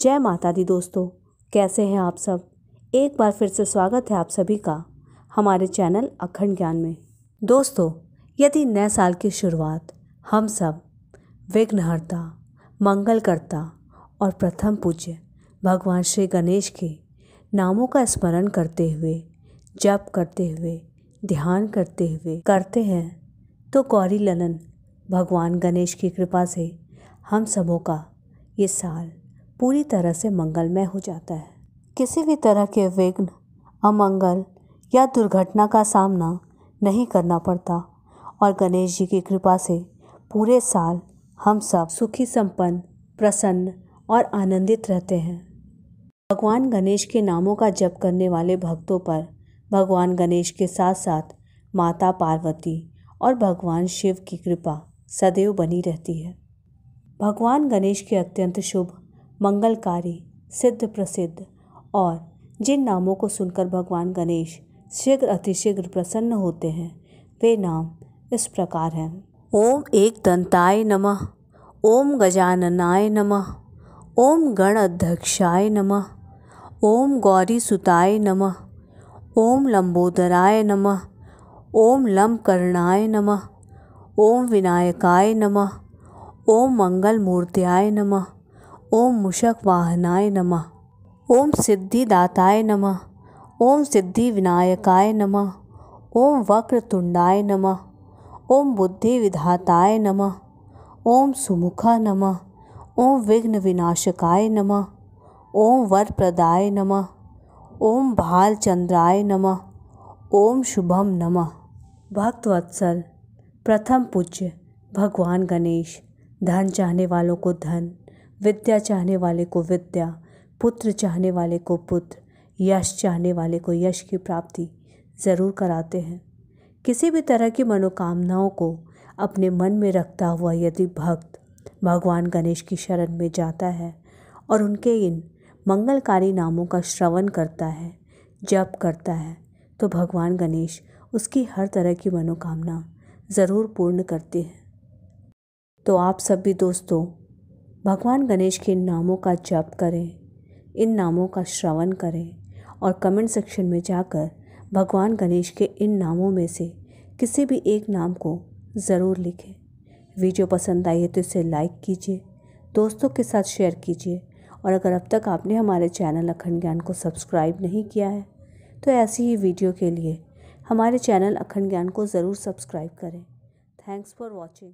जय माता दी दोस्तों कैसे हैं आप सब एक बार फिर से स्वागत है आप सभी का हमारे चैनल अखंड ज्ञान में दोस्तों यदि नए साल की शुरुआत हम सब विघ्नहर्ता मंगलकर्ता और प्रथम पूज्य भगवान श्री गणेश के नामों का स्मरण करते हुए जप करते हुए ध्यान करते हुए करते हैं तो गौरी ललन भगवान गणेश की कृपा से हम सबों का ये साल पूरी तरह से मंगलमय हो जाता है किसी भी तरह के विघ्न अमंगल या दुर्घटना का सामना नहीं करना पड़ता और गणेश जी की कृपा से पूरे साल हम सब सुखी संपन्न प्रसन्न और आनंदित रहते हैं भगवान गणेश के नामों का जप करने वाले भक्तों पर भगवान गणेश के साथ साथ माता पार्वती और भगवान शिव की कृपा सदैव बनी रहती है भगवान गणेश के अत्यंत शुभ मंगलकारी सिद्ध प्रसिद्ध और जिन नामों को सुनकर भगवान गणेश शीघ्र अतिशीघ्र प्रसन्न होते हैं वे नाम इस प्रकार हैं ओम एक दंताय नमः ओम गजाननाय नमः ओम गण अध्यक्षाय नमः ओम गौरी सुताय नमः ओम लंबोदराय नमः ओम लम नम नमः ओम विनायकाय नमः ओम मंगलमूर्त्याय नमः ओम मुशक वाहनाय नमः ओम सिद्धिदाताय नमः ओम सिद्धि विनायकाय नमः ओम वक्रतुंडाय नमः ओम बुद्धि विधाताय नमः ओम सुमुखा नमः ओम विघ्न विनाशकाय नमः ओम वरप्रदाय नमः ओम भाल चंद्राय नमः ओम शुभम नमः भक्त वत्सल प्रथम पूज्य भगवान गणेश धन चाहने वालों को धन विद्या चाहने वाले को विद्या पुत्र चाहने वाले को पुत्र यश चाहने वाले को यश की प्राप्ति ज़रूर कराते हैं किसी भी तरह की मनोकामनाओं को अपने मन में रखता हुआ यदि भक्त भगवान गणेश की शरण में जाता है और उनके इन मंगलकारी नामों का श्रवण करता है जप करता है तो भगवान गणेश उसकी हर तरह की मनोकामना ज़रूर पूर्ण करते हैं तो आप सभी दोस्तों भगवान गणेश के नामों का जप करें इन नामों का श्रवण करें और कमेंट सेक्शन में जाकर भगवान गणेश के इन नामों में से किसी भी एक नाम को ज़रूर लिखें वीडियो पसंद आई है तो इसे लाइक कीजिए दोस्तों के साथ शेयर कीजिए और अगर अब तक आपने हमारे चैनल अखंड ज्ञान को सब्सक्राइब नहीं किया है तो ऐसी ही वीडियो के लिए हमारे चैनल अखंड ज्ञान को ज़रूर सब्सक्राइब करें थैंक्स फॉर वॉचिंग